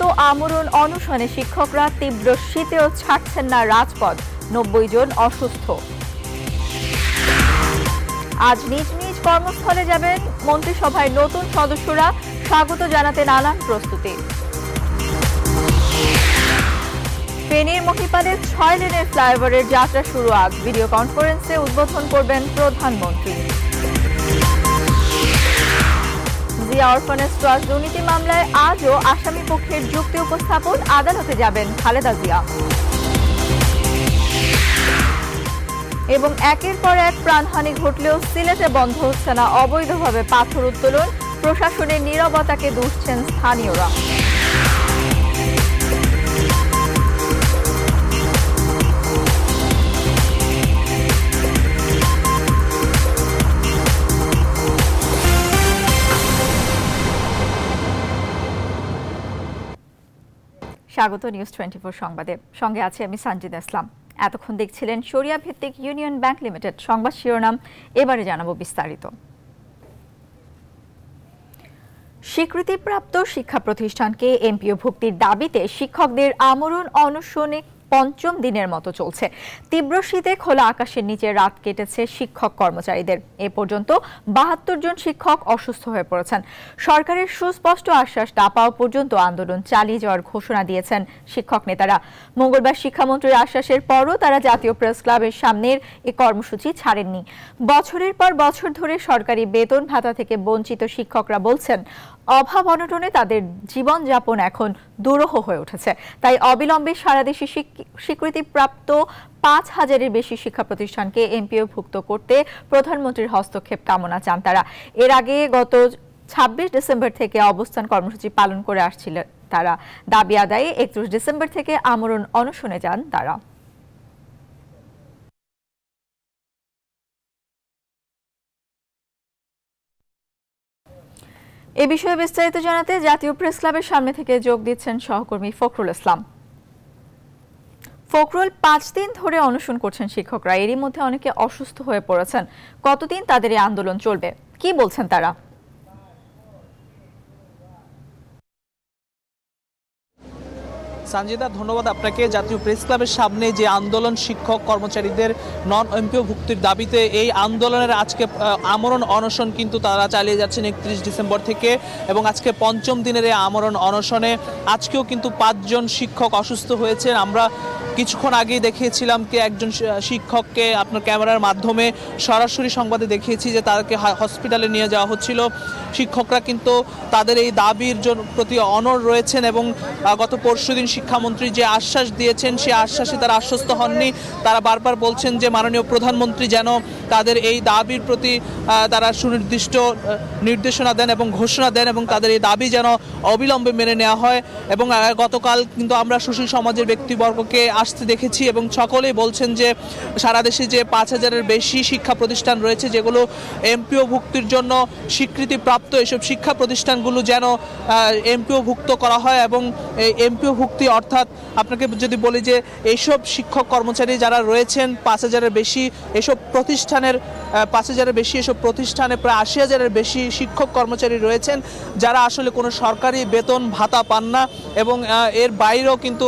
ক্রমাগত আমরণ অনশনে শিক্ষকরা তীব্র শীতেও ছাড়ছেন না রাজপথ নব্বই জন অসুস্থ আজ নিজ নিজ কর্মস্থলে যাবেন মন্ত্রিসভায় নতুন সদস্যরা স্বাগত জানাতে নানান প্রস্তুতি ফেনীর মহিপালের ছয় লেনের ফ্লাইওভারের যাত্রা শুরু আজ ভিডিও কনফারেন্সে উদ্বোধন করবেন প্রধানমন্ত্রী জিয়া অরফানেজ ট্রাস্ট দুর্নীতি মামলায় আজও আসামি পক্ষের যুক্তি উপস্থাপন আদালতে যাবেন খালেদা জিয়া এবং একের পর এক প্রাণহানি ঘটলেও সিলেটে বন্ধ হচ্ছে না অবৈধভাবে পাথর উত্তোলন প্রশাসনের নিরবতাকে দুষছেন স্থানীয়রা স্বাগত নিউজ টোয়েন্টি সংবাদে সঙ্গে আছি আমি সানজিদ ইসলাম এতক্ষণ দেখছিলেন শরিয়া ভিত্তিক ইউনিয়ন ব্যাংক লিমিটেড সংবাদ শিরোনাম এবারে জানাবো বিস্তারিত স্বীকৃতিপ্রাপ্ত শিক্ষা প্রতিষ্ঠানকে এমপিও ভুক্তির দাবিতে শিক্ষকদের আমরণ অনশনে পঞ্চম দিনের মতো চলছে তীব্র শীতে খোলা আকাশের নিচে রাত কেটেছে শিক্ষক কর্মচারীদের এ পর্যন্ত বাহাত্তর জন শিক্ষক অসুস্থ হয়ে পড়েছেন সরকারের সুস্পষ্ট আশ্বাস না পাওয়া পর্যন্ত আন্দোলন চালিয়ে যাওয়ার ঘোষণা দিয়েছেন শিক্ষক নেতারা মঙ্গলবার শিক্ষামন্ত্রীর আশ্বাসের পরও তারা জাতীয় প্রেস ক্লাবের সামনের এ কর্মসূচি ছাড়েননি বছরের পর বছর ধরে সরকারি বেতন ভাতা থেকে বঞ্চিত শিক্ষকরা বলছেন অভাব অনটনে তাদের জীবনযাপন এখন দুরূহ হয়ে উঠেছে তাই অবিলম্বে সারা দেশে স্বীকৃতিপ্রাপ্ত পাঁচ হাজারের বেশি শিক্ষা প্রতিষ্ঠানকে এমপিও ভুক্ত করতে প্রধানমন্ত্রীর হস্তক্ষেপ কামনা চান তারা এর আগে গত ছাব্বিশ ডিসেম্বর থেকে অবস্থান কর্মসূচি পালন করে আসছিলেন তারা দাবি আদায়ে একত্রিশ ডিসেম্বর থেকে আমরণ অনশনে যান তারা এ বিষয়ে বিস্তারিত জানাতে জাতীয় প্রেস ক্লাবের সামনে থেকে যোগ দিচ্ছেন সহকর্মী ফখরুল ইসলাম ফখরুল পাঁচ দিন ধরে অনশন করছেন শিক্ষকরা এরই মধ্যে অনেকে অসুস্থ হয়ে পড়েছেন কতদিন তাদের এই আন্দোলন চলবে কি বলছেন তারা সানজিদা ধন্যবাদ আপনাকে জাতীয় প্রেস ক্লাবের সামনে যে আন্দোলন শিক্ষক কর্মচারীদের নন এমপিওভুক্তির দাবিতে এই আন্দোলনের আজকে আমরণ অনশন কিন্তু তারা চালিয়ে যাচ্ছেন একত্রিশ ডিসেম্বর থেকে এবং আজকে পঞ্চম দিনের এই আমরণ অনশনে আজকেও কিন্তু পাঁচজন শিক্ষক অসুস্থ হয়েছেন আমরা কিছুক্ষণ আগেই দেখিয়েছিলাম কি একজন শিক্ষককে আপনার ক্যামেরার মাধ্যমে সরাসরি সংবাদে দেখিয়েছি যে তাদেরকে হসপিটালে নিয়ে যাওয়া হচ্ছিল শিক্ষকরা কিন্তু তাদের এই দাবির জন্য প্রতি অনর রয়েছেন এবং গত পরশুদিন শিক্ষামন্ত্রী যে আশ্বাস দিয়েছেন সে আশ্বাসে তারা আশ্বস্ত হননি তারা বারবার বলছেন যে মাননীয় প্রধানমন্ত্রী যেন তাদের এই দাবির প্রতি তারা সুনির্দিষ্ট নির্দেশনা দেন এবং ঘোষণা দেন এবং তাদের এই দাবি যেন অবিলম্বে মেনে নেওয়া হয় এবং গতকাল কিন্তু আমরা সুশীল সমাজের ব্যক্তিবর্গকে আসতে দেখেছি এবং সকলে বলছেন যে সারা দেশে যে পাঁচ হাজারের বেশি শিক্ষা প্রতিষ্ঠান রয়েছে যেগুলো এমপিওভুক্তির জন্য স্বীকৃতিপ্রাপ্ত এসব শিক্ষা প্রতিষ্ঠানগুলো যেন এমপিওভুক্ত করা হয় এবং এমপিওভুক্তি অর্থাৎ আপনাকে যদি বলি যে এইসব শিক্ষক কর্মচারী যারা রয়েছেন পাঁচ হাজারের বেশি এসব প্রতিষ্ঠানের পাঁচ হাজারের বেশি এসব প্রতিষ্ঠানে প্রায় আশি হাজারের বেশি শিক্ষক কর্মচারী রয়েছেন যারা আসলে কোনো সরকারি বেতন ভাতা পান না এবং এর বাইরেও কিন্তু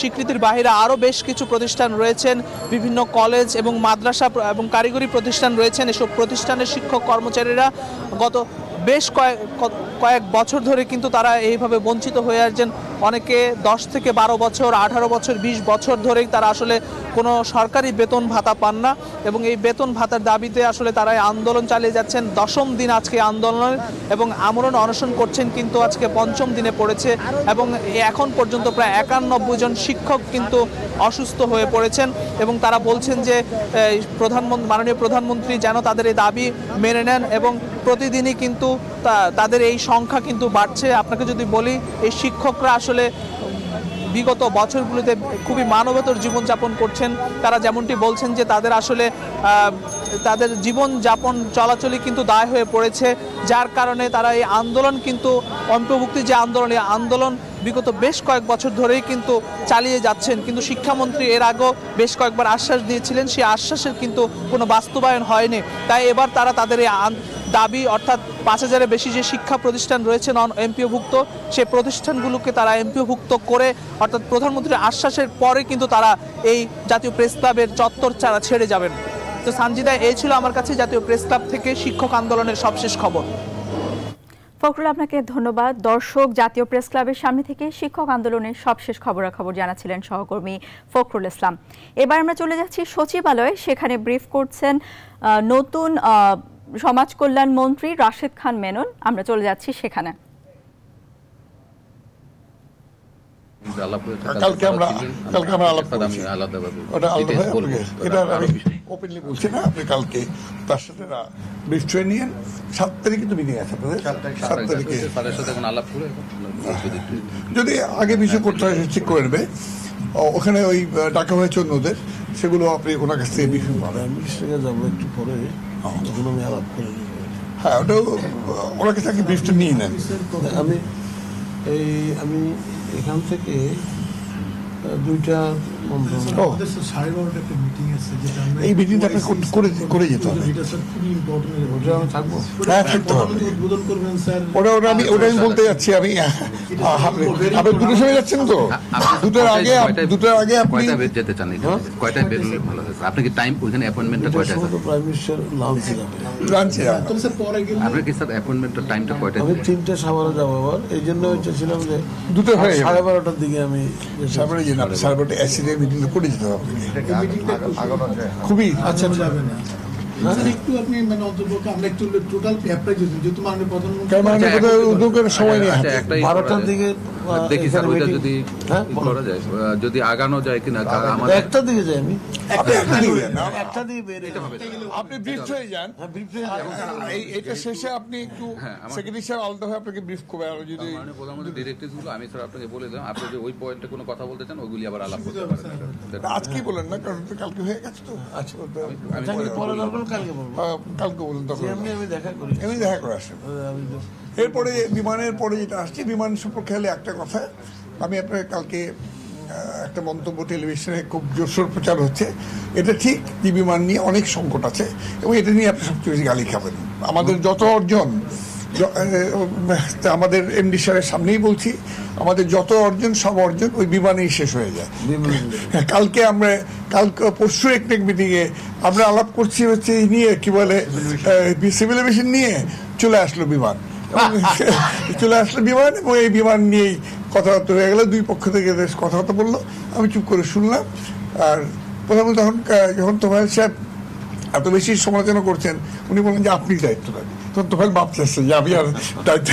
স্বীকৃতির বাইরে আরও বেশ কিছু প্রতিষ্ঠান রয়েছেন বিভিন্ন কলেজ এবং মাদ্রাসা এবং কারিগরি প্রতিষ্ঠান রয়েছেন এসব প্রতিষ্ঠানের শিক্ষক কর্মচারীরা গত বেশ কয়েক কয়েক বছর ধরে কিন্তু তারা এইভাবে বঞ্চিত হয়ে আসছেন অনেকে দশ থেকে বারো বছর আঠারো বছর 20 বছর ধরেই তারা আসলে কোনো সরকারি বেতন ভাতা পান না এবং এই বেতন ভাতার দাবিতে আসলে তারা আন্দোলন চালিয়ে যাচ্ছেন দশম দিন আজকে আন্দোলন এবং আমরণ অনশন করছেন কিন্তু আজকে পঞ্চম দিনে পড়েছে এবং এখন পর্যন্ত প্রায় একানব্বই জন শিক্ষক কিন্তু অসুস্থ হয়ে পড়েছেন এবং তারা বলছেন যে প্রধানমন্ত্রী মাননীয় প্রধানমন্ত্রী যেন তাদের এই দাবি মেনে নেন এবং প্রতিদিনই কিন্তু তাদের এই সংখ্যা কিন্তু বাড়ছে আপনাকে যদি বলি এই শিক্ষকরা আসলে বিগত বছরগুলোতে খুবই মানবতর জীবনযাপন করছেন তারা যেমনটি বলছেন যে তাদের আসলে তাদের জীবনযাপন চলাচলই কিন্তু দায় হয়ে পড়েছে যার কারণে তারা এই আন্দোলন কিন্তু অন্তর্ভুক্তি যে আন্দোলন এই আন্দোলন বিগত বেশ কয়েক বছর ধরেই কিন্তু চালিয়ে যাচ্ছেন কিন্তু শিক্ষামন্ত্রী এর আগেও বেশ কয়েকবার আশ্বাস দিয়েছিলেন সেই আশ্বাসের কিন্তু কোনো বাস্তবায়ন হয়নি তাই এবার তারা তাদের এই দাবি অর্থাৎ পাঁচ হাজারের বেশি যে শিক্ষা প্রতিষ্ঠান রয়েছে নন এমপিওভুক্ত সে প্রতিষ্ঠানগুলোকে তারা এমপিওভুক্ত করে অর্থাৎ প্রধানমন্ত্রীর আশ্বাসের পরে কিন্তু তারা এই জাতীয় প্রেস ক্লাবের চত্বর ছাড়া ছেড়ে যাবেন তো সানজিদা এই ছিল আমার কাছে জাতীয় প্রেস ক্লাব থেকে শিক্ষক আন্দোলনের সবশেষ খবর ফখরুল আপনাকে ধন্যবাদ দর্শক জাতীয় প্রেস ক্লাবের সামনে থেকে শিক্ষক আন্দোলনের সবশেষ খবরাখবর জানাচ্ছিলেন সহকর্মী ফখরুল ইসলাম এবার আমরা চলে যাচ্ছি সচিবালয়ে সেখানে ব্রিফ করছেন নতুন সমাজ কল্যাণ মন্ত্রী রাশেদ খান মেনন আমরা চলে যাচ্ছি সেখানে সাত যদি আগে বিষয় করতে হয় ঠিক করে নেবে ওখানে ওই ডাকা হয়েছে অন্যদের সেগুলো আপনি ওনার কাছ থেকে বিষয় পাবেন যাবো একটু পরে তখন আমি আলাপ করে হ্যাঁ ওটাও ওরা তাকে ব্রিফটা নিয়ে নেন আমি এই আমি এখান থেকে দুইটা এই মিটিংটা আপনি করে যেতে হবে হ্যাঁ, আমি ওটা আমি বলতে যাচ্ছি আমি আপনি দুটো সময় যাচ্ছেন তো দুটোর আগে দুটোর আগে আপনি যেতে চান হ্যাঁ? কয়টায় বেরোলে ভালো হবে টাইম ওখানে অ্যাপয়েন্টমেন্টটা কয়টায় প্রাইম মিনিস্টার হ্যাঁ, স্যার অ্যাপয়েন্টমেন্টটা টাইমটা কয়টায় আমি তিনটে সাবারে যাব আবার এই জন্য চাইছিলাম যে দুটো হয়ে সাড়ে বারোটার দিকে আমি সাড়ে বারোটা অ্যাসিডেন্ট মিটিংটা করে দিতে হবে খুবই আচ্ছা যাবে না মানে আচ্ছা, আচ্ছা, আচ্ছা, হ্যাঁ, যদি আগানো যায় কিনা একটা দিকে যাই আমি আপনি ব্রিফ হয়ে যান হ্যাঁ, এটা শেষে আপনি একটু হ্যাঁ, আপনাকে ব্রিফ করবে যদি মানে আমি আপনাকে বলে আপনি যদি ওই পয়েন্টে কোনো কথা বলতে চান ওইগুলি আবার আলাপ করতে পারেন আজকেই বলেন না কারণ কালকে হয়ে গেছে তো আচ্ছা আমি কালকে বলুন তখন এমনি আমি দেখা করে আসেন এরপরে বিমানের পরে যেটা আসছে বিমান সম্পর্কে হলে একটা কথা আমি আপনার কালকে একটা মন্তব্য টেলিভিশনে খুব জোরসোর প্রচার হচ্ছে এটা ঠিক যে বিমান নিয়ে অনেক সংকট আছে এবং এটা নিয়ে আপনি সবচেয়ে বেশি গালি খাবেন আমাদের যত অর্জন আমাদের এমডি সাহেবের সামনেই বলছি আমাদের যত অর্জন সব অর্জন ওই বিমানেই শেষ হয়ে যায় কালকে আমরা কালকে পরশু একটেক মিটিংয়ে আমরা আলাপ করছি হচ্ছে এই নিয়ে কি বলে সিভিল এভিয়েশন নিয়ে চলে আসলো বিমান চলে আসলো বিমান এবং এই বিমান নিয়েই কথাবার্তা হয়ে গেলো দুই পক্ষ থেকে কথাবার্তা বললো আমি চুপ করে শুনলাম আর প্রধানমন্ত্রী তখন যখন তোমার সাহেব এত বেশি সমালোচনা করছেন উনি বলেন যে আপনি দায়িত্ব রাখবেন তখন ভাবতেছে যে আমি আর দায়িত্ব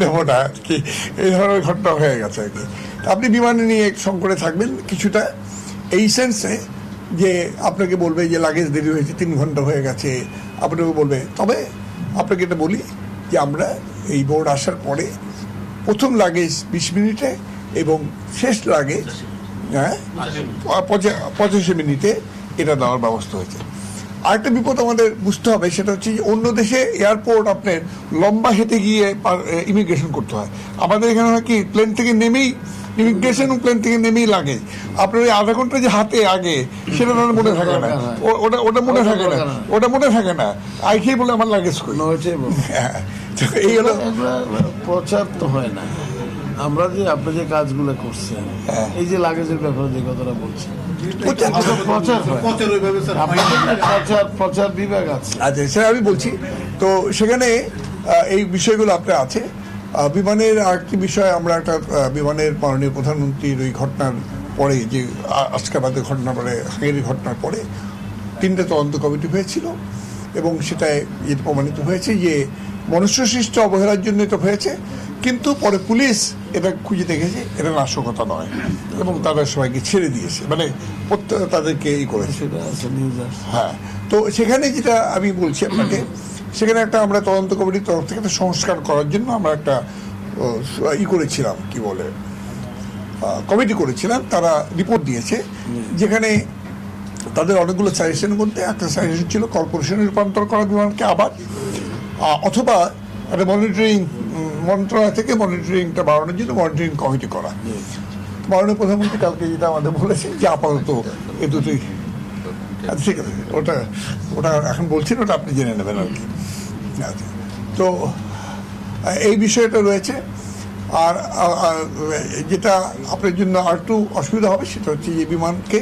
দেবো না আর কি এই ধরনের ঘটনা হয়ে গেছে আর কি আপনি বিমানে নিয়ে সংকটে থাকবেন কিছুটা এই সেন্সে যে আপনাকে বলবে যে লাগেজ দেরি হয়েছে তিন ঘন্টা হয়ে গেছে আপনাকে বলবে তবে আপনাকে এটা বলি যে আমরা এই বোর্ড আসার পরে প্রথম লাগেজ বিশ মিনিটে এবং শেষ লাগেজ হ্যাঁ পঁচাশি মিনিটে এটা দেওয়ার ব্যবস্থা হয়েছে আরেকটা বিপদ আমাদের বুঝতে হবে সেটা হচ্ছে অন্য দেশে এয়ারপোর্ট আপনার লম্বা হেঁটে গিয়ে ইমিগ্রেশন করতে হয় আমাদের এখানে হয় কি প্লেন থেকে নেমেই ইমিগ্রেশন প্লেন থেকে নেমেই লাগে আপনার ওই আধা ঘন্টা যে হাতে আগে সেটা তাদের মনে থাকে না ওটা ওটা মনে থাকে না ওটা মনে থাকে না আই খেয়ে বলে আমার লাগেজ করি হ্যাঁ। এই হলো পর্যাপ্ত হয় না আমরা যে আপনি যে কাজগুলো করছেন হ্যাঁ। এই যে লাগেজের ব্যাপারে যে কথাটা বলছেন বিভাগ আচ্ছা স্যার আমি বলছি তো সেখানে এই বিষয়গুলো আপনার আছে বিমানের আরেকটি বিষয় আমরা একটা বিমানের মাননীয় প্রধানমন্ত্রীর ওই ঘটনার পরে যে আজকাবাদের ঘটনা পরে হাঙ্গেরির ঘটনার পরে তিনটে তদন্ত কমিটি হয়েছিল এবং সেটায় প্রমাণিত হয়েছে যে মনুষ্য মনুষ্যসৃষ্ট অবহেলার জন্য তো হয়েছে কিন্তু পরে পুলিশ এটা খুঁজে দেখেছে এটা নাশকতা নয় এবং তারা সবাইকে ছেড়ে দিয়েছে মানে তাদেরকে ই করেছে হ্যাঁ তো সেখানে যেটা আমি বলছি আপনাকে সেখানে একটা আমরা তদন্ত কমিটির তরফ থেকে সংস্কার করার জন্য আমরা একটা ই করেছিলাম কি বলে কমিটি করেছিলাম তারা রিপোর্ট দিয়েছে যেখানে তাদের অনেকগুলো সাজেশন মধ্যে একটা সাজেশন ছিল কর্পোরেশনে রূপান্তর করা বিমানকে আবার অথবা একটা মনিটরিং মন্ত্রণালয় থেকে মনিটরিংটা বাড়ানোর জন্য মনিটরিং কমিটি করা মাননীয় প্রধানমন্ত্রী কালকে যেটা আমাদের বলেছেন যে আপাতত এ দুটোই আচ্ছা ঠিক আছে ওটা ওটা এখন বলছেন ওটা আপনি জেনে নেবেন আর কি আচ্ছা তো এই বিষয়টা রয়েছে আর যেটা আপনার জন্য আর একটু অসুবিধা হবে সেটা হচ্ছে যে বিমানকে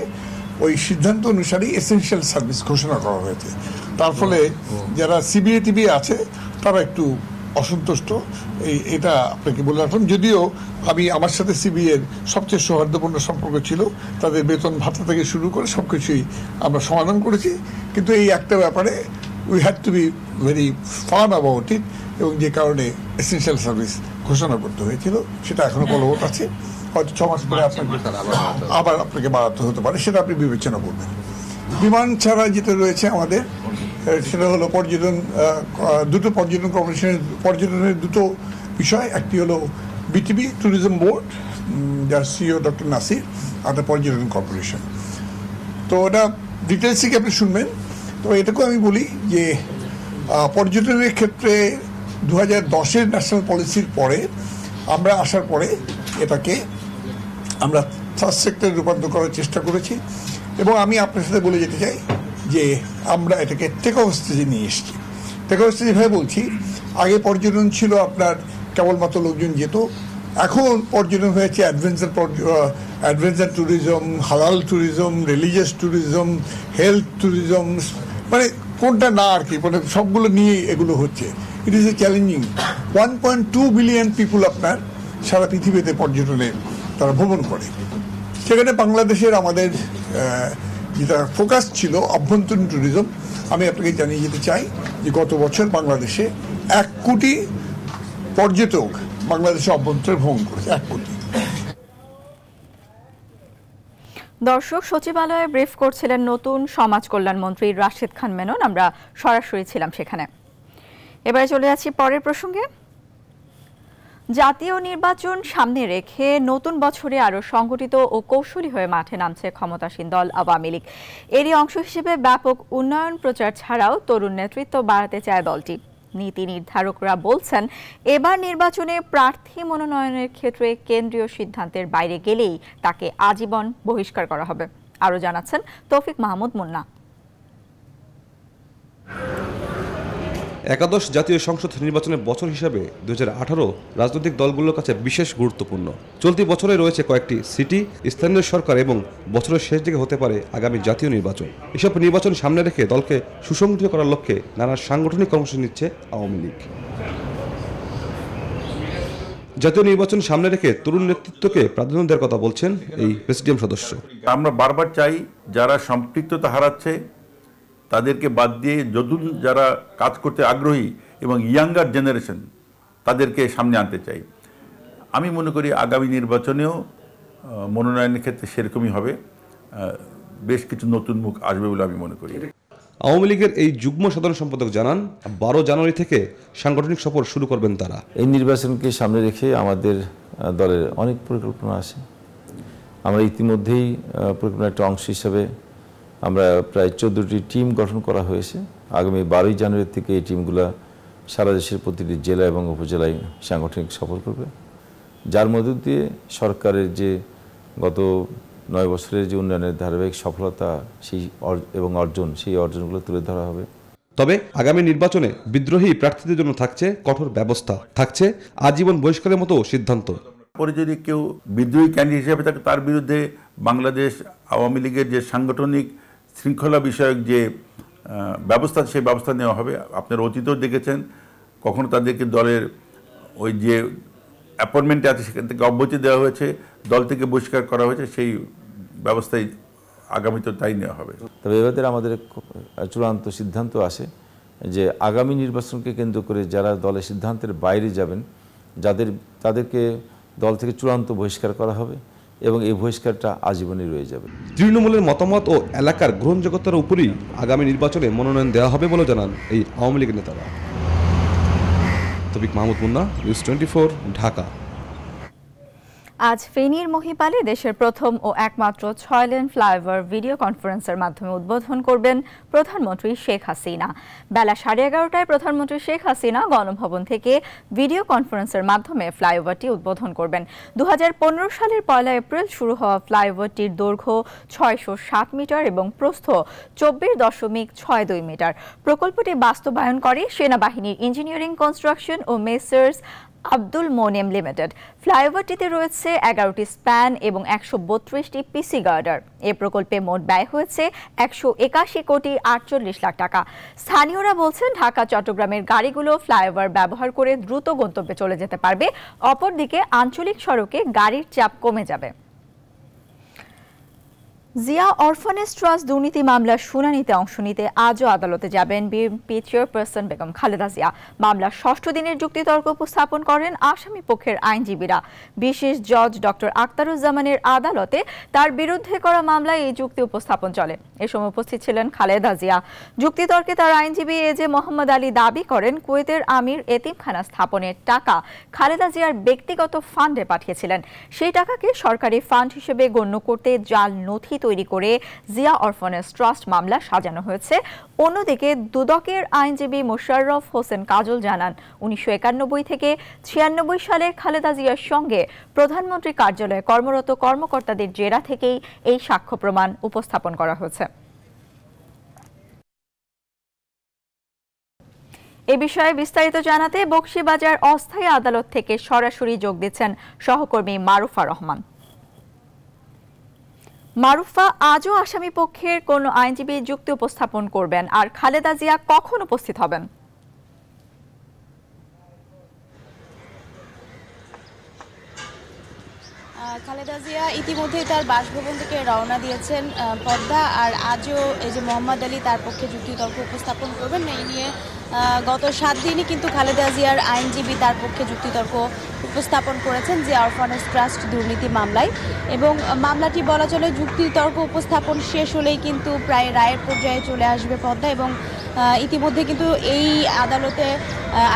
ওই সিদ্ধান্ত অনুসারে এসেনশিয়াল সার্ভিস ঘোষণা করা হয়েছে তার ফলে যারা সিবিএ আছে তারা একটু অসন্তুষ্ট এই এটা আপনাকে বলে রাখলাম যদিও আমি আমার সাথে এর সবচেয়ে সৌহার্দ্যপূর্ণ সম্পর্ক ছিল তাদের বেতন ভাতা থেকে শুরু করে সব কিছুই আমরা সমাধান করেছি কিন্তু এই একটা ব্যাপারে we had to be very firm about it এবং যে কারণে এসেন্সিয়াল সার্ভিস ঘোষণা করতে হয়েছিল সেটা এখনও বলবৎ আছে হয়তো ছ মাস পরে আপনাকে আবার আপনাকে বাড়াতে হতে পারে সেটা আপনি বিবেচনা করবেন বিমান ছাড়া যেটা রয়েছে আমাদের সেটা হলো পর্যটন দুটো পর্যটন কর্পোরেশনের পর্যটনের দুটো বিষয় একটি হলো বিটিবি ট্যুরিজম বোর্ড যার সিও ডক্টর নাসির আর পর্যটন কর্পোরেশন তো ওটা ডিটেলস থেকে আপনি শুনবেন তো এটাকেও আমি বলি যে পর্যটনের ক্ষেত্রে দু হাজার দশের ন্যাশনাল পলিসির পরে আমরা আসার পরে এটাকে আমরা থার্ড সেক্টরে রূপান্তর করার চেষ্টা করেছি এবং আমি আপনার সাথে বলে যেতে চাই যে আমরা এটাকে টেকঅফ নিয়ে এসেছি টেকঅফ ভাই বলছি আগে পর্যটন ছিল আপনার কেবলমাত্র লোকজন যেত এখন পর্যটন হয়েছে অ্যাডভেঞ্চার অ্যাডভেঞ্চার ট্যুরিজম হালাল tourism religious tourism health tourism মানে কোনটা না আর কি মানে সবগুলো নিয়ে এগুলো হচ্ছে it is a challenging one point two billion people আপনার সারা পৃথিবীতে পর্যটনে তারা ভ্রমণ করে সেখানে বাংলাদেশের আমাদের যে ফোকাস ছিল অভ্যন্তরীণ ট্যুরিজম আমি আপনাকে জানিয়ে যেতে চাই যে গত বছর বাংলাদেশে এক কোটি পর্যটক বাংলাদেশে অভ্যন্তরে ভ্রমণ করেছে এক কোটি দর্শক সচিবালয়ে ব্রিফ করছিলেন নতুন সমাজ কল্যাণ মন্ত্রী রাশেদ খান মেনন আমরা সরাসরি ছিলাম সেখানে এবারে চলে যাচ্ছি পরের প্রসঙ্গে জাতীয় নির্বাচন সামনে রেখে নতুন বছরে আরও সংগঠিত ও কৌশলী হয়ে মাঠে নামছে ক্ষমতাসীন দল আওয়ামী লীগ এরই অংশ হিসেবে ব্যাপক উন্নয়ন প্রচার ছাড়াও তরুণ নেতৃত্ব বাড়াতে চায় দলটি নীতি নির্ধারকরা বলছেন এবার নির্বাচনে প্রার্থী মনোনয়নের ক্ষেত্রে কেন্দ্রীয় সিদ্ধান্তের বাইরে গেলেই তাকে আজীবন বহিষ্কার করা হবে আরও জানাচ্ছেন তৌফিক মাহমুদ মুন্না একাদশ জাতীয় সংসদ নির্বাচনের বছর হিসাবে দু রাজনৈতিক দলগুলোর কাছে বিশেষ গুরুত্বপূর্ণ চলতি বছরে রয়েছে কয়েকটি সিটি স্থানীয় সরকার এবং বছরের শেষ দিকে হতে পারে আগামী জাতীয় নির্বাচন এসব নির্বাচন সামনে রেখে দলকে সুসংগঠিত করার লক্ষ্যে নানা সাংগঠনিক কর্মসূচি নিচ্ছে আওয়ামী লীগ জাতীয় নির্বাচন সামনে রেখে তরুণ নেতৃত্বকে প্রাধান্য দেওয়ার কথা বলছেন এই প্রেসিডিয়াম সদস্য আমরা বারবার চাই যারা সম্পৃক্ততা হারাচ্ছে তাদেরকে বাদ দিয়ে যদুন যারা কাজ করতে আগ্রহী এবং ইয়াঙ্গার জেনারেশন তাদেরকে সামনে আনতে চাই আমি মনে করি আগামী নির্বাচনেও মনোনয়নের ক্ষেত্রে সেরকমই হবে বেশ কিছু নতুন মুখ আসবে বলে আমি মনে করি আওয়ামী লীগের এই যুগ্ম সাধারণ সম্পাদক জানান বারো জানুয়ারি থেকে সাংগঠনিক সফর শুরু করবেন তারা এই নির্বাচনকে সামনে রেখে আমাদের দলের অনেক পরিকল্পনা আছে আমরা ইতিমধ্যেই পরিকল্পনার একটা অংশ হিসাবে আমরা প্রায় চোদ্দটি টিম গঠন করা হয়েছে আগামী বারোই জানুয়ারি থেকে এই টিমগুলো সারা দেশের প্রতিটি জেলা এবং উপজেলায় সাংগঠনিক সফর করবে যার মধ্য দিয়ে সরকারের যে গত নয় বছরের যে উন্নয়নের ধারাবাহিক সফলতা সেই এবং অর্জন সেই অর্জনগুলো তুলে ধরা হবে তবে আগামী নির্বাচনে বিদ্রোহী প্রার্থীদের জন্য থাকছে কঠোর ব্যবস্থা থাকছে আজীবন বহিষ্কারের মতো সিদ্ধান্ত পরে যদি কেউ বিদ্রোহী ক্যান্ডিডেট হিসেবে থাকে তার বিরুদ্ধে বাংলাদেশ আওয়ামী লীগের যে সাংগঠনিক শৃঙ্খলা বিষয়ক যে ব্যবস্থা সেই ব্যবস্থা নেওয়া হবে আপনার অতীতও দেখেছেন কখনো তাদেরকে দলের ওই যে অ্যাপয়েন্টমেন্টে আছে সেখান থেকে অব্যতি দেওয়া হয়েছে দল থেকে বহিষ্কার করা হয়েছে সেই ব্যবস্থাই আগামীতে তাই নেওয়া হবে তবে এবারে আমাদের চূড়ান্ত সিদ্ধান্ত আসে যে আগামী নির্বাচনকে কেন্দ্র করে যারা দলের সিদ্ধান্তের বাইরে যাবেন যাদের তাদেরকে দল থেকে চূড়ান্ত বহিষ্কার করা হবে এবং এই বহিষ্কারটা আজীবনই রয়ে যাবে তৃণমূলের মতামত ও এলাকার গ্রহণযোগ্যতার উপরই আগামী নির্বাচনে মনোনয়ন দেওয়া হবে বলে জানান এই আওয়ামী লীগ নেতারা তবিক মাহমুদ মুন্না নিউজ টোয়েন্টি ঢাকা আজ ফেনীর মহিপালে দেশের প্রথম ও একমাত্র ছয় লেন ফ্লাইওভার ভিডিও কনফারেন্সের মাধ্যমে উদ্বোধন করবেন প্রধানমন্ত্রী শেখ হাসিনা বেলা সাড়ে এগারোটায় প্রধানমন্ত্রী শেখ হাসিনা গণভবন থেকে ভিডিও কনফারেন্সের মাধ্যমে ফ্লাইওভারটি উদ্বোধন করবেন দু সালের পয়লা এপ্রিল শুরু হওয়া ফ্লাইওভারটির দৈর্ঘ্য ছয়শো সাত মিটার এবং প্রস্থ চব্বিশ দশমিক ছয় দুই মিটার প্রকল্পটি বাস্তবায়ন করে সেনাবাহিনীর ইঞ্জিনিয়ারিং কনস্ট্রাকশন ও মেসার্স আব্দুল মোনিয়াম লিমিটেড ফ্লাইওভারটিতে রয়েছে এগারোটি স্প্যান এবং একশো বত্রিশটি পিসি গার্ডার এ প্রকল্পে মোট ব্যয় হয়েছে একশো একাশি কোটি আটচল্লিশ লাখ টাকা স্থানীয়রা বলছেন ঢাকা চট্টগ্রামের গাড়িগুলো ফ্লাইওভার ব্যবহার করে দ্রুত গন্তব্যে চলে যেতে পারবে অপরদিকে আঞ্চলিক সড়কে গাড়ির চাপ কমে যাবে জিয়া অরফানেজ ট্রাস্ট দুর্নীতি মামলার শুনানিতে অংশ নিতে আজও আদালতে যাবেন বিএনপি চেয়ারপারসন বেগম খালেদা জিয়া মামলার ষষ্ঠ দিনের যুক্তিতর্ক উপস্থাপন করেন আসামি পক্ষের আইনজীবীরা বিশেষ জজ ডক্টর আক্তারুজ্জামানের আদালতে তার বিরুদ্ধে করা মামলায় এই যুক্তি উপস্থাপন চলে এ সময় উপস্থিত ছিলেন খালেদা জিয়া যুক্তিতর্কে তার আইনজীবী এ জে মোহাম্মদ আলী দাবি করেন কুয়েতের আমির এতিমখানা স্থাপনের টাকা খালেদা জিয়ার ব্যক্তিগত ফান্ডে পাঠিয়েছিলেন সেই টাকাকে সরকারি ফান্ড হিসেবে গণ্য করতে জাল নথি তৈরি করে জিয়া অরফানেস ট্রাস্ট মামলা সাজানো হয়েছে অন্যদিকে দুদকের আইনজীবী মোশাররফ হোসেন কাজল জানান উনিশশো থেকে ছিয়ানব্বই সালে খালেদা জিয়ার সঙ্গে প্রধানমন্ত্রী কার্যালয়ে কর্মরত কর্মকর্তাদের জেরা থেকেই এই সাক্ষ্য প্রমাণ উপস্থাপন করা হয়েছে এ বিষয়ে বিস্তারিত জানাতে বক্সিবাজার অস্থায়ী আদালত থেকে সরাসরি যোগ দিচ্ছেন সহকর্মী মারুফা রহমান মারুফা আজও আসামি পক্ষের কোন আইনজীবী যুক্তি উপস্থাপন করবেন আর খালেদা জিয়া কখন উপস্থিত হবেন খালেদা জিয়া ইতিমধ্যেই তার বাসভবন থেকে রওনা দিয়েছেন পদ্মা আর আজও এই যে মোহাম্মদ আলী তার পক্ষে যুক্তিতর্ক উপস্থাপন করবেন এই নিয়ে গত সাত দিনই কিন্তু খালেদা জিয়ার আইনজীবী তার পক্ষে যুক্তিতর্ক উপস্থাপন করেছেন যে অরফানেজ ট্রাস্ট দুর্নীতি মামলায় এবং মামলাটি বলা চলে যুক্তিতর্ক উপস্থাপন শেষ হলেই কিন্তু প্রায় রায়ের পর্যায়ে চলে আসবে পদ্মা এবং ইতিমধ্যে কিন্তু এই আদালতে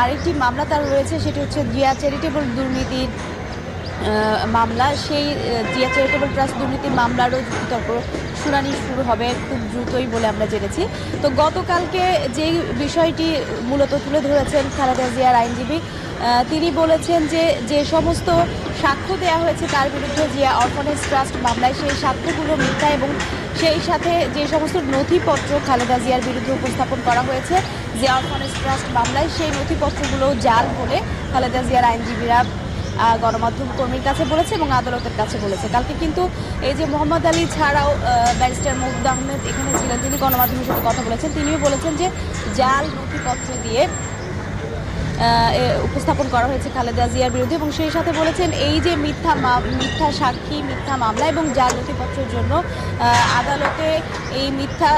আরেকটি মামলা তার রয়েছে সেটি হচ্ছে জিয়া চ্যারিটেবল দুর্নীতির মামলা সেই জিয়া চ্যারিটেবল ট্রাস্ট দুর্নীতির মামলারও যুক্তিতর্ক শুনানি শুরু হবে খুব দ্রুতই বলে আমরা জেনেছি তো গতকালকে যেই বিষয়টি মূলত তুলে ধরেছেন খালেদা জিয়ার আইনজীবী তিনি বলেছেন যে যে সমস্ত সাক্ষ্য দেয়া হয়েছে তার বিরুদ্ধে জিয়া অরফানেজ ট্রাস্ট মামলায় সেই সাক্ষ্যগুলো মিথ্যা এবং সেই সাথে যে সমস্ত নথিপত্র খালেদা জিয়ার বিরুদ্ধে উপস্থাপন করা হয়েছে জিয়া অরফানেজ ট্রাস্ট মামলায় সেই নথিপত্রগুলো জাল বলে খালেদা জিয়ার আইনজীবীরা গণমাধ্যম কর্মীর কাছে বলেছে এবং আদালতের কাছে বলেছে কালকে কিন্তু এই যে মোহাম্মদ আলী ছাড়াও ব্যারিস্টার মুগ্ধ আহমেদ এখানে ছিলেন তিনি গণমাধ্যমের সাথে কথা বলেছেন তিনিও বলেছেন যে জাল নথিপত্র দিয়ে উপস্থাপন করা হয়েছে খালেদা জিয়ার বিরুদ্ধে এবং সেই সাথে বলেছেন এই যে মিথ্যা মিথ্যা সাক্ষী মিথ্যা মামলা এবং জাল নথিপত্রের জন্য আদালতে এই মিথ্যা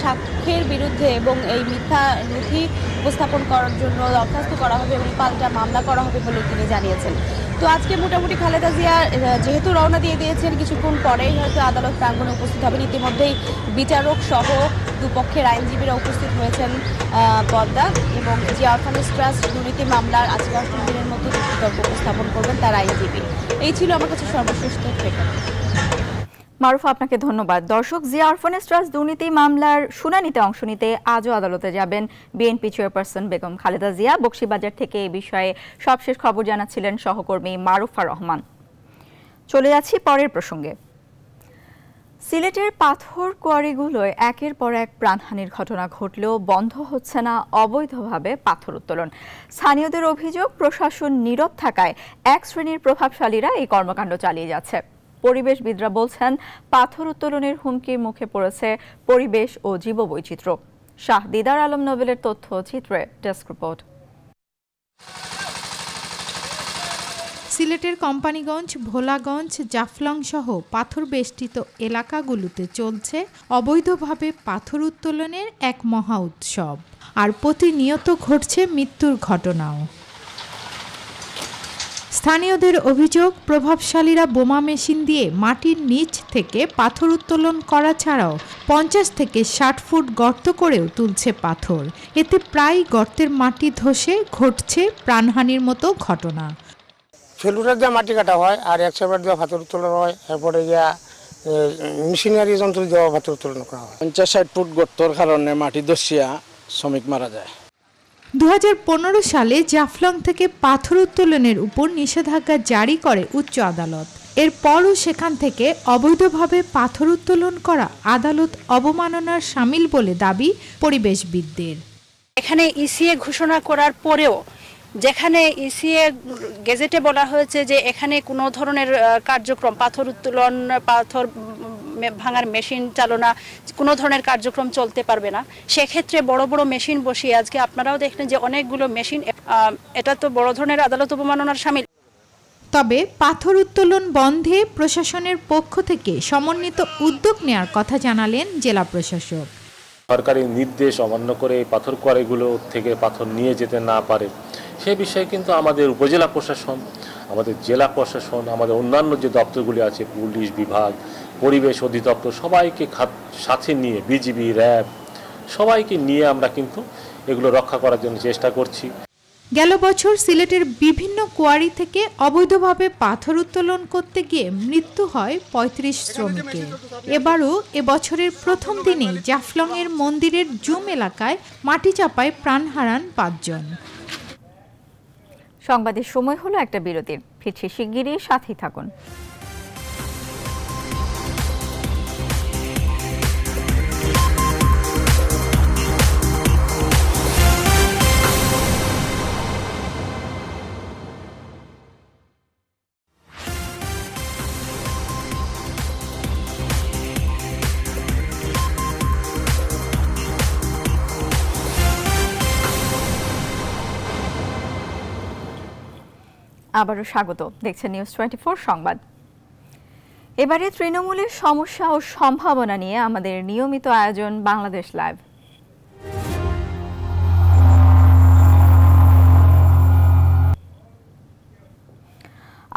সাক্ষীর বিরুদ্ধে এবং এই মিথ্যা নথি উপস্থাপন করার জন্য দরখাস্ত করা হবে এবং পাল্টা মামলা করা হবে বলে তিনি জানিয়েছেন তো আজকে মোটামুটি খালেদা জিয়া যেহেতু রওনা দিয়ে দিয়েছেন কিছুক্ষণ পরেই হয়তো আদালত প্রাঙ্গনে উপস্থিত হবেন ইতিমধ্যেই বিচারক সহ দুপক্ষের আইনজীবীরা উপস্থিত হয়েছেন পদ্মা এবং জিয়া অরফানেজ ট্রাস্ট দুর্নীতি মামলার আজকে অষ্টম দিনের মধ্যে যুক্তিতর্ক উপস্থাপন করবেন তার আইনজীবী এই ছিল আমার কাছে সর্বশ্রেষ্ঠ ট্রেকার মারুফ আপনাকে ধন্যবাদ দর্শক জিয়া অরফানেজ ট্রাস্ট দুর্নীতি মামলার শুনানিতে অংশ নিতে আজও আদালতে যাবেন বিএনপি চেয়ারপারসন বেগম খালেদা জিয়া বক্সিবাজার থেকে এ বিষয়ে সবশেষ খবর জানাচ্ছিলেন সহকর্মী মারুফা রহমান চলে যাচ্ছি পরের প্রসঙ্গে সিলেটের পাথর কোয়ারিগুলোয় একের পর এক প্রাণহানির ঘটনা ঘটলেও বন্ধ হচ্ছে না অবৈধভাবে পাথর উত্তোলন স্থানীয়দের অভিযোগ প্রশাসন নীরব থাকায় এক শ্রেণীর প্রভাবশালীরা এই কর্মকাণ্ড চালিয়ে যাচ্ছে পরিবেশবিদরা বলছেন পাথর উত্তোলনের হুমকির মুখে পড়েছে পরিবেশ ও জীববৈচিত্র্য শাহ দিদার আলম নোবেলের তথ্য চিত্রে ডেস্ক রিপোর্ট সিলেটের কোম্পানিগঞ্জ ভোলাগঞ্জ জাফলং সহ পাথর বেষ্টিত এলাকাগুলোতে চলছে অবৈধভাবে পাথর উত্তোলনের এক মহা উৎসব আর প্রতিনিয়ত ঘটছে মৃত্যুর ঘটনাও স্থানীয়দের অভিযোগ প্রভাবশালীরা বোমা মেশিন দিয়ে মাটির নিচ থেকে পাথর উত্তোলন করা ছাড়াও পঞ্চাশ থেকে ষাট ফুট গর্ত করেও তুলছে পাথর এতে প্রায় গর্তের মাটি ধসে ঘটছে প্রাণহানির মতো ঘটনা ফেলুরা দিয়ে মাটি কাটা হয় আর একশোবার দেওয়া পাথর উত্তোলন হয় এরপরে গিয়া মেশিনারি যন্ত্র দেওয়া পাথর উত্তোলন করা হয় পঞ্চাশ ষাট ফুট গর্তর কারণে মাটি ধসিয়া শ্রমিক মারা যায় দু সালে জাফলং থেকে পাথর উত্তোলনের উপর নিষেধাজ্ঞা জারি করে উচ্চ আদালত এরপরও সেখান থেকে অবৈধভাবে পাথর উত্তোলন করা আদালত অবমাননার সামিল বলে দাবি পরিবেশবিদদের এখানে ইসিএ e ঘোষণা করার পরেও যেখানে ইসিএ e গেজেটে বলা হয়েছে যে এখানে কোনো ধরনের কার্যক্রম পাথর উত্তোলন পাথর ভাঙার মেশিন চালনা কোনো ধরনের কার্যক্রম চলতে পারবে না সেক্ষেত্রে বড় বড় মেশিন বসিয়ে আজকে আপনারাও দেখলেন যে অনেকগুলো মেশিন এটা তো বড় ধরনের আদালত অবমাননার সামিল তবে পাথর উত্তোলন বন্ধে প্রশাসনের পক্ষ থেকে সমন্বিত উদ্যোগ নেওয়ার কথা জানালেন জেলা প্রশাসক সরকারি নির্দেশ অমান্য করে এই পাথর কোয়ারিগুলো থেকে পাথর নিয়ে যেতে না পারে সে বিষয়ে কিন্তু আমাদের উপজেলা প্রশাসন আমাদের জেলা প্রশাসন আমাদের অন্যান্য যে দপ্তরগুলি আছে পুলিশ বিভাগ পরিবেশ অধিদপ্তর সবাইকে সাথে নিয়ে বিজিবি র্যাব সবাইকে নিয়ে আমরা কিন্তু এগুলো রক্ষা করার জন্য চেষ্টা করছি গেল বছর সিলেটের বিভিন্ন কোয়ারি থেকে অবৈধভাবে পাথর উত্তোলন করতে গিয়ে মৃত্যু হয় ৩৫ শ্রমিকের এবারও এবছরের প্রথম দিনেই জাফলংয়ের মন্দিরের জুম এলাকায় মাটি চাপায় প্রাণ হারান পাঁচজন সংবাদের সময় হলো একটা বিরতির ফিরছি শিগগিরই সাথেই থাকুন আবারও স্বাগত দেখছেন নিউজ টোয়েন্টি সংবাদ এবারে তৃণমূলের সমস্যা ও সম্ভাবনা নিয়ে আমাদের নিয়মিত আয়োজন বাংলাদেশ লাইভ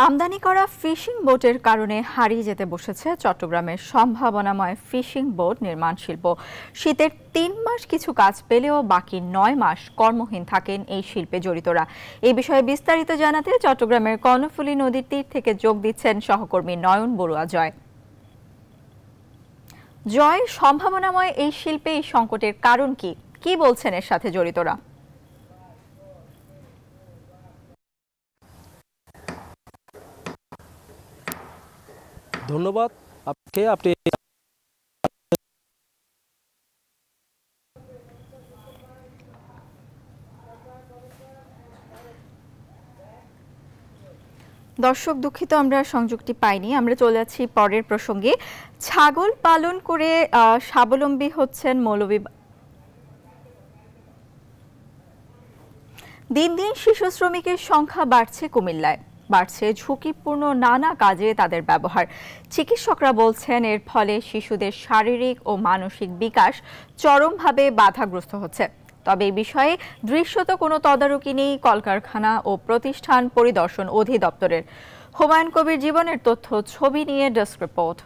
আমদানি করা ফিশিং বোটের কারণে হারিয়ে যেতে বসেছে চট্টগ্রামের সম্ভাবনাময় ফিশিং বোট নির্মাণ শিল্প শীতের তিন মাস কিছু কাজ পেলেও বাকি নয় মাস কর্মহীন থাকেন এই শিল্পে জড়িতরা এই বিষয়ে বিস্তারিত জানাতে চট্টগ্রামের কর্ণফুলী নদীর তীর থেকে যোগ দিচ্ছেন সহকর্মী নয়ন বড়ুয়া জয় জয় সম্ভাবনাময় এই শিল্পে এই সংকটের কারণ কি কি বলছেন এর সাথে জড়িতরা ধন্যবাদ আপনাকে আপনি দর্শক দুঃখিত আমরা সংযোগটি পাইনি আমরা চলে যাচ্ছি পরের প্রসঙ্গে ছাগল পালন করে স্বাবলম্বী হচ্ছেন মৌলবী দিন দিন শিশু শ্রমিকের সংখ্যা বাড়ছে কুমিল্লায় বাড়ছে ঝুঁকিপূর্ণ নানা কাজে তাদের ব্যবহার চিকিৎসকরা বলছেন এর ফলে শিশুদের শারীরিক ও মানসিক বিকাশ চরমভাবে বাধাগ্রস্ত হচ্ছে তবে এই বিষয়ে দৃশ্যত কোনো তদারকি নেই কলকারখানা ও প্রতিষ্ঠান পরিদর্শন অধিদপ্তরের হুমায়ুন কবির জীবনের তথ্য ছবি নিয়ে ডেস্ক রিপোর্ট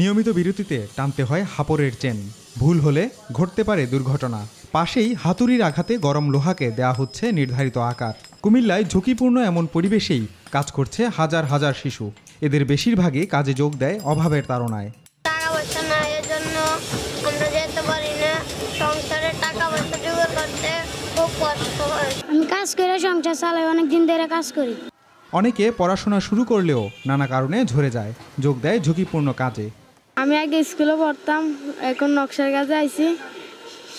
নিয়মিত বিরতিতে টানতে হয় হাপরের চেন ভুল হলে ঘটতে পারে দুর্ঘটনা পাশেই হাতুড়ির আঘাতে গরম লোহাকে দেয়া হচ্ছে নির্ধারিত আকার কুমিল্লায় ঝুঁকিপূর্ণ এমন পরিবেশেই কাজ করছে হাজার হাজার শিশু এদের বেশিরভাগই কাজে যোগ দেয় অভাবের তাড়নায় কাজ করে সংসার চালাই অনেক দিন ধরে কাজ করি অনেকে পড়াশোনা শুরু করলেও নানা কারণে ঝরে যায় যোগ দেয় ঝুঁকিপূর্ণ কাজে আমি আগে স্কুলে পড়তাম এখন নকশার কাজে আইছি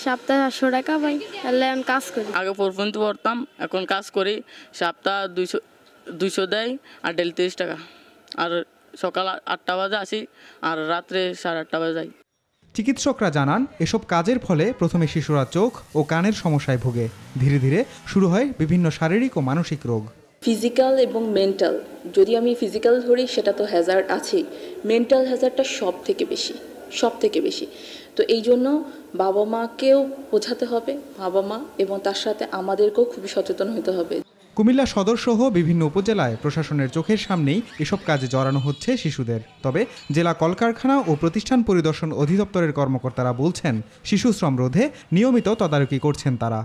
সপ্তাহে আটশো টাকা পাই তাহলে আমি কাজ করি আগে পর্যন্ত পড়তাম এখন কাজ করি সপ্তাহ দুইশো দুইশো দেয় আর ডেলি তিরিশ টাকা আর সকাল আটটা বাজে আসি আর রাত্রে সাড়ে আটটা বাজে যাই চিকিৎসকরা জানান এসব কাজের ফলে প্রথমে শিশুরা চোখ ও কানের সমস্যায় ভোগে ধীরে ধীরে শুরু হয় বিভিন্ন শারীরিক ও মানসিক রোগ ফিজিক্যাল এবং মেন্টাল যদি আমি ফিজিক্যাল ধরি সেটা তো হ্যাজার্ড আছেই মেন্টাল হ্যাজার্ডটা সব থেকে বেশি সব থেকে বেশি তো এই জন্য বাবা মাকেও বোঝাতে হবে বাবা মা এবং তার সাথে আমাদেরকেও খুবই সচেতন হতে হবে কুমিল্লা সদর সহ বিভিন্ন উপজেলায় প্রশাসনের চোখের সামনেই এসব কাজে জড়ানো হচ্ছে শিশুদের তবে জেলা কলকারখানা ও প্রতিষ্ঠান পরিদর্শন অধিদপ্তরের কর্মকর্তারা বলছেন শিশু শ্রম রোধে নিয়মিত তদারকি করছেন তারা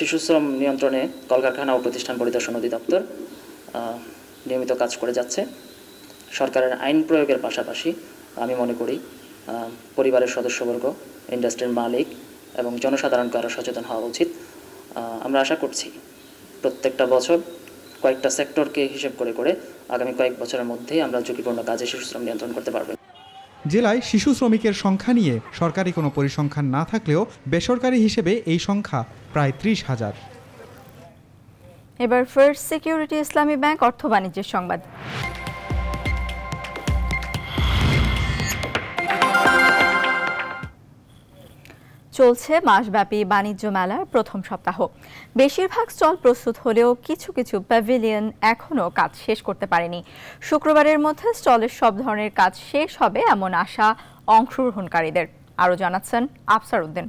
শিশুশ্রম নিয়ন্ত্রণে কলকারখানা ও প্রতিষ্ঠান পরিদর্শন অধিদপ্তর নিয়মিত কাজ করে যাচ্ছে সরকারের আইন প্রয়োগের পাশাপাশি আমি মনে করি পরিবারের সদস্যবর্গ ইন্ডাস্ট্রির মালিক এবং জনসাধারণকে আরও সচেতন হওয়া উচিত আমরা আশা করছি প্রত্যেকটা বছর কয়েকটা সেক্টরকে হিসেব করে করে আগামী কয়েক বছরের মধ্যেই আমরা ঝুঁকিপূর্ণ কাজে শিশুশ্রম নিয়ন্ত্রণ করতে পারবেন জেলায় শিশু শ্রমিকের সংখ্যা নিয়ে সরকারি কোনো পরিসংখ্যান না থাকলেও বেসরকারি হিসেবে এই সংখ্যা প্রায় ত্রিশ হাজার এবার ফার্স্ট সিকিউরিটি ইসলামী ব্যাংক অর্থ বাণিজ্যের সংবাদ চলছে মাসব্যাপী বাণিজ্য মেলার প্রথম সপ্তাহ বেশিরভাগ স্টল প্রস্তুত হলেও কিছু কিছু প্যাভিলিয়ন এখনও কাজ শেষ করতে পারেনি শুক্রবারের মধ্যে স্টলের সব ধরনের কাজ শেষ হবে এমন আশা অংশগ্রহণকারীদের আরও জানাচ্ছেন আফসার উদ্দিন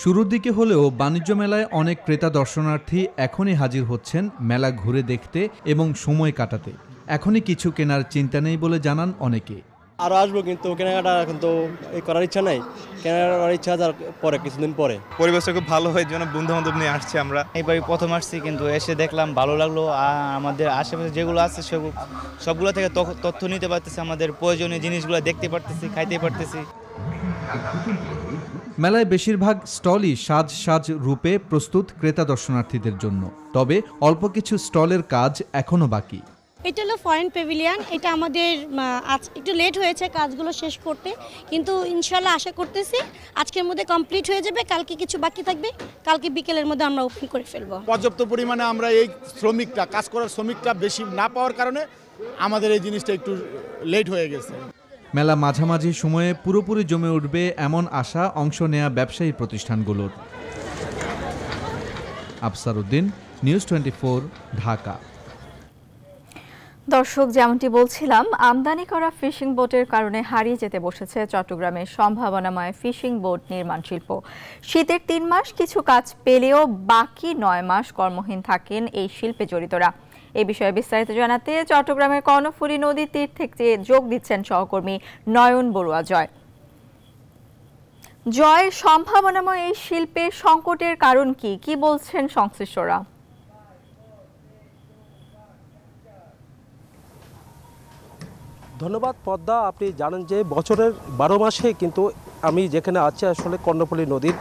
শুরুর দিকে হলেও বাণিজ্য মেলায় অনেক ক্রেতা দর্শনার্থী এখনই হাজির হচ্ছেন মেলা ঘুরে দেখতে এবং সময় কাটাতে এখনই কিছু কেনার চিন্তা নেই বলে জানান অনেকে আরও আসবো কিন্তু কেনাকাটা এখন তো করার ইচ্ছা নাই করার ইচ্ছা তার পরে কিছুদিন পরে পরিবেশটা খুব ভালো হয় যেন বন্ধু বান্ধব নিয়ে আসছি আমরা এইবার প্রথম আসছি কিন্তু এসে দেখলাম ভালো লাগলো আর আমাদের আশেপাশে যেগুলো আছে সেগুলো সবগুলো থেকে তথ্য নিতে পারতেছি আমাদের প্রয়োজনীয় জিনিসগুলো দেখতে পারতেছি খাইতে পারতেছি মেলায় বেশিরভাগ স্টলই সাজ সাজ রূপে প্রস্তুত ক্রেতা দর্শনার্থীদের জন্য তবে অল্প কিছু স্টলের কাজ এখনও বাকি এটা হলো ফরেন পেভিলিয়ান এটা আমাদের আজ একটু লেট হয়েছে কাজগুলো শেষ করতে কিন্তু ইনশাল্লাহ আশা করতেছি আজকের মধ্যে কমপ্লিট হয়ে যাবে কালকে কিছু বাকি থাকবে কালকে বিকেলের মধ্যে আমরা ওপেন করে ফেলবো পর্যাপ্ত পরিমাণে আমরা এই শ্রমিকটা কাজ করার শ্রমিকটা বেশি না পাওয়ার কারণে আমাদের এই জিনিসটা একটু লেট হয়ে গেছে মেলা মাঝামাঝি সময়ে পুরোপুরি জমে উঠবে এমন আশা অংশ নেয়া ব্যবসায়ী প্রতিষ্ঠানগুলোর আফসার উদ্দিন নিউজ টোয়েন্টি ঢাকা দর্শক যেমনটি বলছিলাম আমদানি করা ফিশিং বোটের কারণে হারিয়ে যেতে বসেছে চট্টগ্রামের সম্ভাবনাময় ফিশিং বোট নির্মাণ শিল্প শীতের তিন মাস কিছু কাজ পেলেও বাকি নয় মাস কর্মহীন থাকেন এই শিল্পে জড়িতরা এ বিষয়ে বিস্তারিত জানাতে চট্টগ্রামের কর্ণফুলী নদীর তীর থেকে যোগ দিচ্ছেন সহকর্মী নয়ন বড়ুয়া জয় জয় সম্ভাবনাময় এই শিল্পের সংকটের কারণ কি কি বলছেন সংশ্লিষ্টরা ধন্যবাদ পদ্মা আপনি জানেন যে বছরের বারো মাসে কিন্তু আমি যেখানে আছি আসলে কর্ণপল্লী নদীর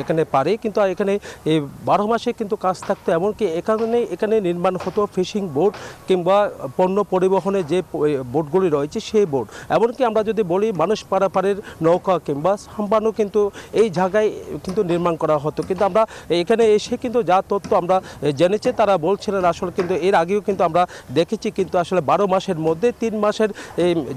এখানে পারে কিন্তু এখানে বারো মাসে কিন্তু কাজ থাকতো এমনকি এখানে এখানে নির্মাণ হতো ফিশিং বোট কিংবা পণ্য পরিবহনে যে বোটগুলি রয়েছে সেই বোট এমনকি আমরা যদি বলি মানুষ পারাপারের নৌকা কিংবা সাম্বানও কিন্তু এই জায়গায় কিন্তু নির্মাণ করা হতো কিন্তু আমরা এখানে এসে কিন্তু যা তথ্য আমরা জেনেছি তারা বলছিলেন আসলে কিন্তু এর আগেও কিন্তু আমরা দেখেছি কিন্তু আসলে বারো মাসের মধ্যে তিন মাসের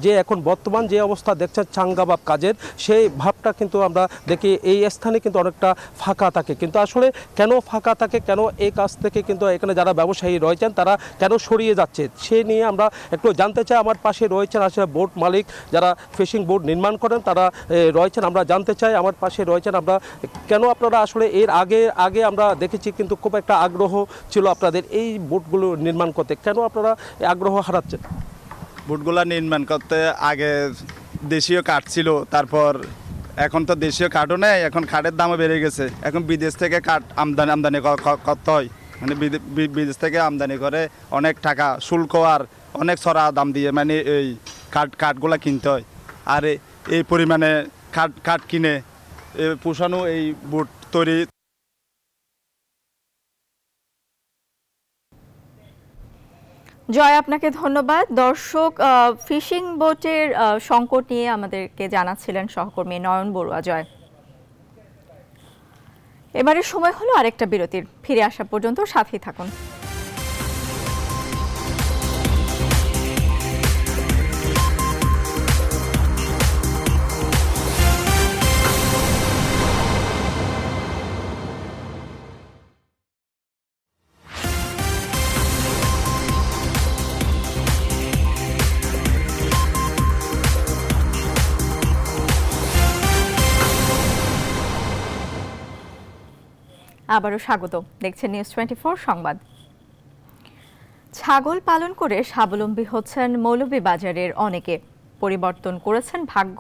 যে এখন বর্তমান যে অবস্থা দেখছেন চাঙ্গাবাব কাজের সেই ভাবটা কিন্তু আমরা দেখি এই স্থানে কিন্তু অনেকটা ফাঁকা থাকে কিন্তু আসলে কেন ফাঁকা থাকে কেন এই কাজ থেকে কিন্তু এখানে যারা ব্যবসায়ী রয়েছেন তারা কেন সরিয়ে যাচ্ছে সে নিয়ে আমরা একটু জানতে চাই আমার পাশে রয়েছেন আসলে বোট মালিক যারা ফিশিং বোট নির্মাণ করেন তারা রয়েছেন আমরা জানতে চাই আমার পাশে রয়েছেন আমরা কেন আপনারা আসলে এর আগে আগে আমরা দেখেছি কিন্তু খুব একটা আগ্রহ ছিল আপনাদের এই বোটগুলো নির্মাণ করতে কেন আপনারা আগ্রহ হারাচ্ছেন বোটগুলো নির্মাণ করতে আগে দেশীয় কাঠ ছিল তারপর এখন তো দেশীয় কাঠও নেই এখন কাঠের দামও বেড়ে গেছে এখন বিদেশ থেকে কাঠ আমদানি আমদানি করতে হয় মানে বিদেশ থেকে আমদানি করে অনেক টাকা শুল্ক আর অনেক সরা দাম দিয়ে মানে এই কাঠ কাঠগুলো কিনতে হয় আর এই পরিমাণে কাঠ কাঠ কিনে পোষানো এই বুট তৈরি জয় আপনাকে ধন্যবাদ দর্শক ফিশিং বোটের সংকট নিয়ে আমাদেরকে জানাচ্ছিলেন সহকর্মী নয়ন বড়ুয়া জয় এবারে সময় হলো আরেকটা বিরতির ফিরে আসা পর্যন্ত সাথেই থাকুন আবারও স্বাগত দেখছেন নিউজ টোয়েন্টি সংবাদ ছাগল পালন করে স্বাবলম্বী হচ্ছেন মৌলভীবাজারের অনেকে পরিবর্তন করেছেন ভাগ্য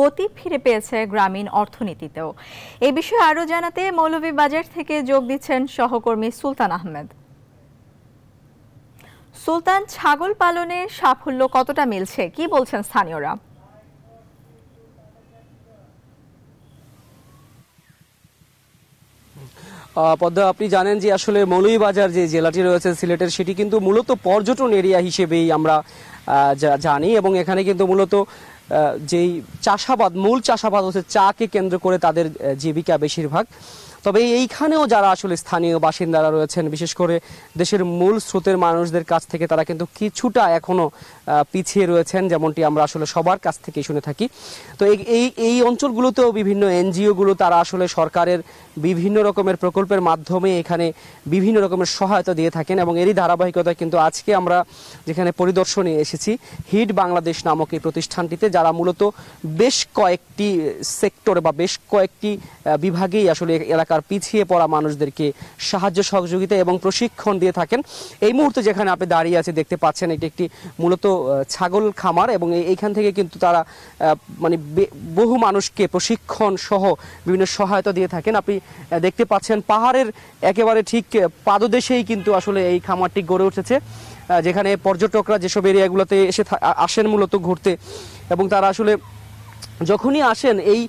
গতি ফিরে পেয়েছে গ্রামীণ অর্থনীতিতেও এ বিষয়ে আরও জানাতে মৌলভীবাজার থেকে যোগ দিচ্ছেন সহকর্মী সুলতান আহমেদ সুলতান ছাগল পালনে সাফল্য কতটা মিলছে কি বলছেন স্থানীয়রা পদ্মা আপনি জানেন যে আসলে মৌলভীবাজার যে জেলাটি রয়েছে সিলেটের সেটি কিন্তু মূলত পর্যটন এরিয়া হিসেবেই আমরা জানি এবং এখানে কিন্তু মূলত যেই চাষাবাদ মূল চাষাবাদ হচ্ছে চাকে কেন্দ্র করে তাদের জীবিকা বেশিরভাগ তবে এইখানেও যারা আসলে স্থানীয় বাসিন্দারা রয়েছেন বিশেষ করে দেশের মূল স্রোতের মানুষদের কাছ থেকে তারা কিন্তু কিছুটা এখনও পিছিয়ে রয়েছেন যেমনটি আমরা আসলে সবার কাছ থেকে শুনে থাকি তো এই এই অঞ্চলগুলোতেও বিভিন্ন এনজিওগুলো তারা আসলে সরকারের বিভিন্ন রকমের প্রকল্পের মাধ্যমে এখানে বিভিন্ন রকমের সহায়তা দিয়ে থাকেন এবং এরই ধারাবাহিকতায় কিন্তু আজকে আমরা যেখানে পরিদর্শনে এসেছি হিট বাংলাদেশ নামক এই প্রতিষ্ঠানটিতে যারা মূলত বেশ কয়েকটি সেক্টর বা বেশ কয়েকটি বিভাগেই আসলে এলাকার পিছিয়ে পড়া মানুষদেরকে সাহায্য সহযোগিতা এবং প্রশিক্ষণ দিয়ে থাকেন এই মুহূর্তে যেখানে আপনি দাঁড়িয়ে আছে দেখতে পাচ্ছেন এটি একটি মূলত ছাগল খামার এবং এইখান থেকে কিন্তু তারা মানে বহু মানুষকে প্রশিক্ষণ সহ বিভিন্ন সহায়তা দিয়ে থাকেন আপনি দেখতে পাচ্ছেন পাহাড়ের একেবারে ঠিক পাদদেশেই কিন্তু আসলে এই খামারটি গড়ে উঠেছে যেখানে পর্যটকরা যেসব এরিয়াগুলোতে এসে আসেন মূলত ঘুরতে এবং তারা আসলে যখনই আসেন এই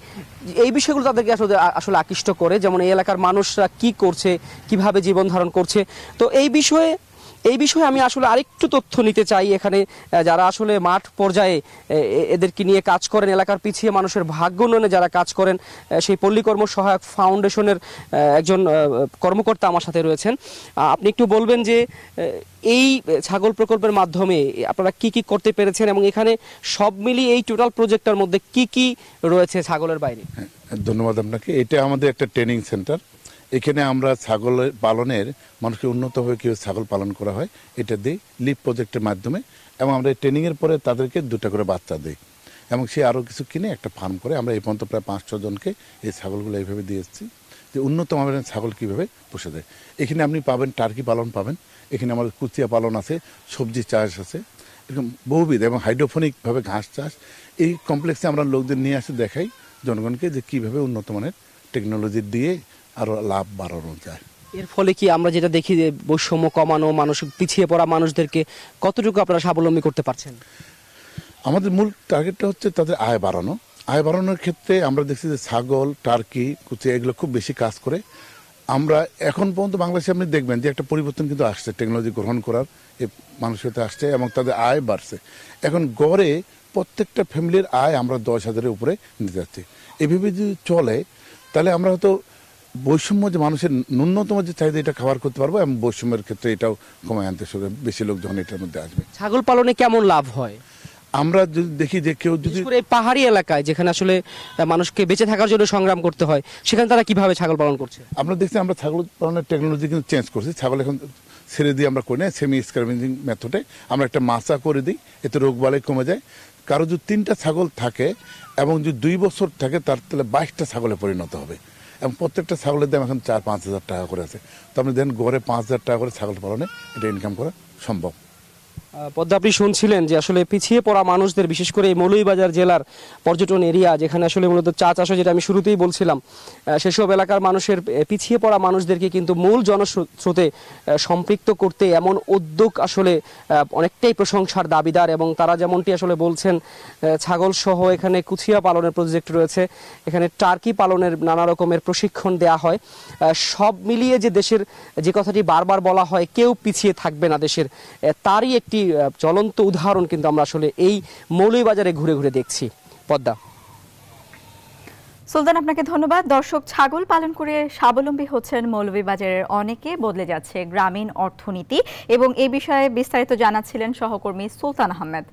এই বিষয়গুলো তাদেরকে আসলে আসলে আকৃষ্ট করে যেমন এই এলাকার মানুষরা কি করছে কিভাবে জীবন ধারণ করছে তো এই বিষয়ে এই বিষয়ে আমি আসলে আরেকটু তথ্য নিতে চাই এখানে যারা আসলে মাঠ পর্যায়ে এদেরকে নিয়ে কাজ করেন এলাকার পিছিয়ে মানুষের ভাগ্য উন্নয়নে যারা কাজ করেন সেই পল্লীকর্ম সহায়ক ফাউন্ডেশনের একজন কর্মকর্তা আমার সাথে রয়েছেন আপনি একটু বলবেন যে এই ছাগল প্রকল্পের মাধ্যমে আপনারা কি কি করতে পেরেছেন এবং এখানে সব মিলিয়ে এই টোটাল প্রজেক্টটার মধ্যে কি কি রয়েছে ছাগলের বাইরে হ্যাঁ, ধন্যবাদ আপনাকে এটা আমাদের একটা ট্রেনিং সেন্টার এখানে আমরা ছাগল পালনের মানুষকে উন্নতভাবে কীভাবে ছাগল পালন করা হয় এটা দিই লিপ প্রজেক্টের মাধ্যমে এবং আমরা ট্রেনিংয়ের পরে তাদেরকে দুটা করে বাচ্চা দিই এবং সে আরও কিছু কিনে একটা ফার্ম করে আমরা এই পর্যন্ত প্রায় পাঁচ ছজনকে এই ছাগলগুলো এইভাবে দিয়ে এসেছি যে উন্নত মানের ছাগল কীভাবে পুষে দেয় এখানে আপনি পাবেন টার্কি পালন পাবেন এখানে আমাদের কুচিয়া পালন আছে সবজি চাষ আছে এরকম বহুবিধ এবং হাইড্রোফোনিকভাবে ঘাস চাষ এই কমপ্লেক্সে আমরা লোকদের নিয়ে আসে দেখাই জনগণকে যে কীভাবে উন্নত মানের টেকনোলজি দিয়ে আরও লাভ বাড়ানো যায় এর ফলে কি আমরা যেটা দেখি বৈষম্য কমানো মানুষ পিছিয়ে পড়া মানুষদেরকে কতটুকু আপনারা স্বাবলম্বী করতে পারছেন আমাদের মূল টার্গেটটা হচ্ছে তাদের আয় বাড়ানো আয় বাড়ানোর ক্ষেত্রে আমরা দেখছি যে ছাগল টার্কি কুচি এগুলো খুব বেশি কাজ করে আমরা এখন পর্যন্ত বাংলাদেশে আপনি দেখবেন যে একটা পরিবর্তন কিন্তু আসছে টেকনোলজি গ্রহণ করার এ মানুষের আসছে এবং তাদের আয় বাড়ছে এখন গড়ে প্রত্যেকটা ফ্যামিলির আয় আমরা দশ হাজারের উপরে নিতে যাচ্ছি এভাবে যদি চলে তাহলে আমরা হয়তো বৈষম্য যে মানুষের ন্যূনতম যে চাহিদা এটা খাবার করতে পারবো এবং বৈষম্যের ক্ষেত্রে এটাও কমায় আনতে শুরু বেশি লোক যখন এটার মধ্যে আসবে ছাগল পালনে কেমন লাভ হয় আমরা যদি দেখি যে কেউ যদি এই পাহাড়ি এলাকায় যেখানে আসলে মানুষকে বেঁচে থাকার জন্য সংগ্রাম করতে হয় সেখানে তারা কিভাবে ছাগল পালন করছে আমরা দেখছি আমরা ছাগল পালনের টেকনোলজি কিন্তু চেঞ্জ করছি ছাগল এখন ছেড়ে দিয়ে আমরা করি না সেমি স্ক্রাবিং মেথডে আমরা একটা মাসা করে দিই এতে রোগ বালাই কমে যায় কারো যদি তিনটা ছাগল থাকে এবং যদি দুই বছর থাকে তার তাহলে বাইশটা ছাগলে পরিণত হবে এবং প্রত্যেকটা ছাগলের দাম এখন চার পাঁচ হাজার টাকা করে আছে তো আপনি দেন গড়ে পাঁচ হাজার টাকা করে ছাগল পালনে এটা ইনকাম করা সম্ভব পদ্মা আপনি শুনছিলেন যে আসলে পিছিয়ে পড়া মানুষদের বিশেষ করে এই মৌলুইবাজার জেলার পর্যটন এরিয়া যেখানে আসলে মূলত চা চাষ যেটা আমি শুরুতেই বলছিলাম সেসব এলাকার মানুষের পিছিয়ে পড়া মানুষদেরকে কিন্তু মূল জনস্রোতে সম্পৃক্ত করতে এমন উদ্যোগ আসলে অনেকটাই প্রশংসার দাবিদার এবং তারা যেমনটি আসলে বলছেন ছাগল সহ এখানে কুচিয়া পালনের প্রজেক্ট রয়েছে এখানে টার্কি পালনের নানা রকমের প্রশিক্ষণ দেয়া হয় সব মিলিয়ে যে দেশের যে কথাটি বারবার বলা হয় কেউ পিছিয়ে থাকবে না দেশের তারই একটি চলন্ত উদাহরণ কিন্তু আমরা আসলে এই মৌলবাজারে ঘুরে ঘুরে দেখছি পদ্মা সুলতান আপনাকে ধন্যবাদ দর্শক ছাগল পালন করে স্বাবলম্বী হচ্ছেন মৌলভীবাজারের অনেকে বদলে যাচ্ছে গ্রামীণ অর্থনীতি এবং এই বিষয়ে বিস্তারিত জানাচ্ছিলেন সহকর্মী সুলতান আহমেদ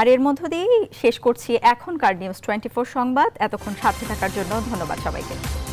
আর এর মধ্য দিয়েই শেষ করছি এখনকার নিউজ টোয়েন্টি সংবাদ এতক্ষণ সাথে থাকার জন্য ধন্যবাদ সবাইকে